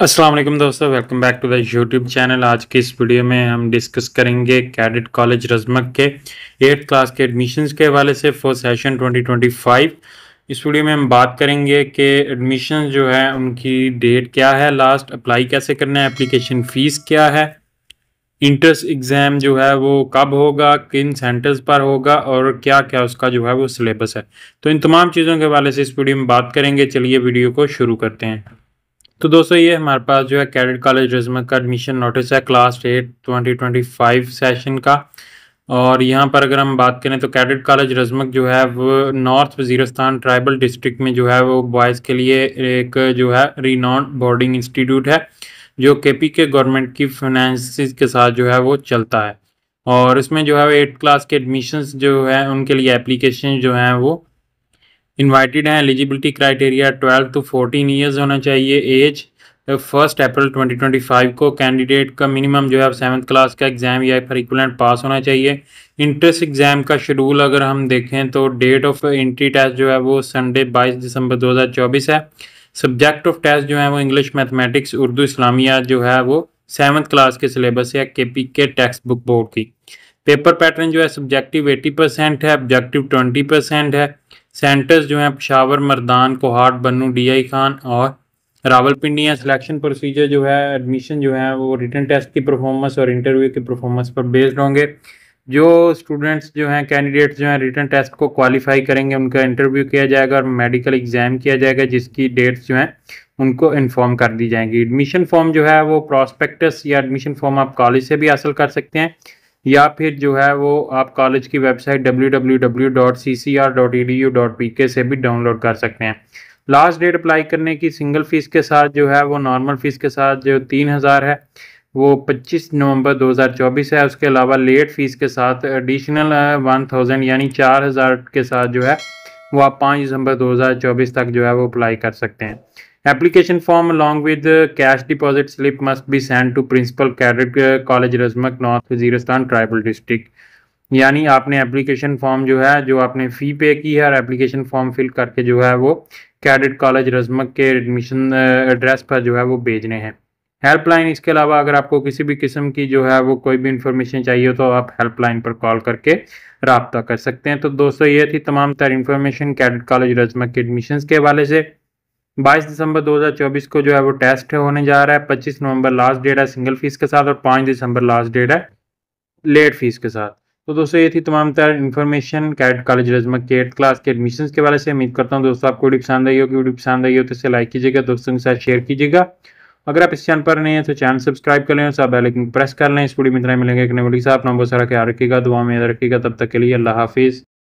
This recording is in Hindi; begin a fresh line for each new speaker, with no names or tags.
अस्सलाम वालेकुम दोस्तों welcome back to the YouTube channel आज के इस वीडियो में हम डिस्कस करेंगे कैडेट कॉलेज रजमक के एट्थ क्लास के एडमिशन्स के हवाले से फॉर सेशन 2025 इस वीडियो में हम बात करेंगे कि एडमिशन जो है उनकी डेट क्या है लास्ट अप्लाई कैसे करना है एप्लीकेशन फ़ीस क्या है इंट्रेंस एग्ज़ाम जो है वो कब होगा किन सेंटर्स पर होगा और क्या क्या उसका जो है वो सिलेबस है तो इन तमाम चीज़ों के हवाले से इस वीडियो में बात करेंगे चलिए वीडियो को शुरू करते हैं तो दोस्तों ये हमारे पास जो है कैडेट कॉलेज रिजमक का एडमिशन नोटिस है class eight twenty twenty five session का और यहाँ पर अगर हम बात करें तो कैडेट कॉलेज रजमक जो है वो नॉर्थ वजीरस्तान ट्राइबल डिस्ट्रिक्ट में जो है वो बॉयज़ के लिए एक जो है रिनॉन बोर्डिंग इंस्टीट्यूट है जो के पी के गवर्नमेंट की फाइनेंस के साथ जो है वो चलता है और इसमें जो है एट क्लास के एडमिशन्स जो है उनके लिए एप्लीकेशन जो हैं वो इनवाइटेड हैं eligibility criteria twelve to fourteen years होना चाहिए एज फर्स्ट अप्रैल 2025 को कैंडिडेट का मिनिमम जो है सेवन्थ क्लास का एग्ज़ाम या फिर इक्वलेंट पास होना चाहिए इंट्रेंस एग्ज़ाम का शेड्यूल अगर हम देखें तो डेट ऑफ एंट्री टेस्ट जो है वो संडे 22 दिसंबर 2024 है सब्जेक्ट ऑफ टेस्ट जो है वो इंग्लिश मैथमेटिक्स उर्दू इस्लामिया जो है वो सेवन्थ क्लास के सिलेबस या K P K textbook board की पेपर पैटर्न जो है सब्जेक्टिव एटी परसेंट है ऑब्जेक्टिव ट्वेंटी परसेंट है सेंटर्स जो हैं पशावर मरदान कोहाट बनू डी आई खान और रावल या सिलेक्शन प्रोसीजर जो है एडमिशन जो है वो रिटर्न टेस्ट की परफॉर्मेंस और इंटरव्यू की परफॉर्मेंस पर बेस्ड होंगे जो स्टूडेंट्स जो हैं कैंडिडेट्स जो हैं रिटर्न टेस्ट को क्वालिफाई करेंगे उनका इंटरव्यू किया जाएगा और मेडिकल एग्ज़ाम किया जाएगा जिसकी डेट्स जो हैं उनको इन्फॉर्म कर दी जाएंगी एडमिशन फॉर्म जो है वो प्रॉस्पेक्टस या एडमिशन फॉर्म आप कॉलेज से भी हासिल कर सकते हैं या फिर जो है वो आप कॉलेज की वेबसाइट www.ccr.edu.pk से भी डाउनलोड कर सकते हैं लास्ट डेट अप्लाई करने की सिंगल फ़ीस के साथ जो है वो नॉर्मल फ़ीस के साथ जो तीन हज़ार है वो 25 नवंबर 2024 है उसके अलावा लेट फीस के साथ एडिशनल वन थाउजेंड यानी चार हज़ार के साथ जो है वो आप पाँच दिसंबर 2024 तक जो है वो अप्लाई कर सकते हैं Application form along with the uh, cash deposit slip must be sent to Principal Cadet uh, College north North Waziristan tribal district यानी आपने एप्लीकेशन फॉर्म जो है जो आपने फ़ी पे की है और एप्लीकेशन फॉर्म फिल करके जो है वो कैडेट कॉलेज रजमक के एडमिशन एड्रेस uh, पर जो है वो भेजने हैं हेल्पलाइन इसके अलावा अगर आपको किसी भी किस्म की जो है वो कोई भी इंफॉर्मेशन चाहिए तो आप हेल्पलाइन पर कॉल करके रबता कर सकते हैं तो दोस्तों ये थी तमाम तर इन्फॉर्मेशन कैडेट कॉलेज रजमक के एडमिशन के हवाले से 22 दिसंबर 2024 को जो है वो टेस्ट होने जा रहा है 25 नवंबर लास्ट डेट है सिंगल फीस के साथ और 5 दिसंबर लास्ट डेट है लेट फीस के साथ तो दोस्तों ये थी तमाम तरह इन्फॉर्मेशन कैट कॉलेज रजमक के एट क्लास के एडमिशन के बारे से उम्मीद करता हूँ दोस्तों आपको वीडियो पसंद आई होगी वीडियो पसंद आई हो तो इसे लाइक कीजिएगा दोस्तों के साथ शेयर कीजिएगा अगर आप इस चैनल पर नहीं है तो चैनल सब्सक्राइब कर लें सब साथ प्रेस कर लें इस वीडियो में इतना मिलेंगे एक नवली साहब नंबर सारा ख्याल रखेगा दुआ में याद रखेगा तब तक के लिए अल्लाह हाफिज़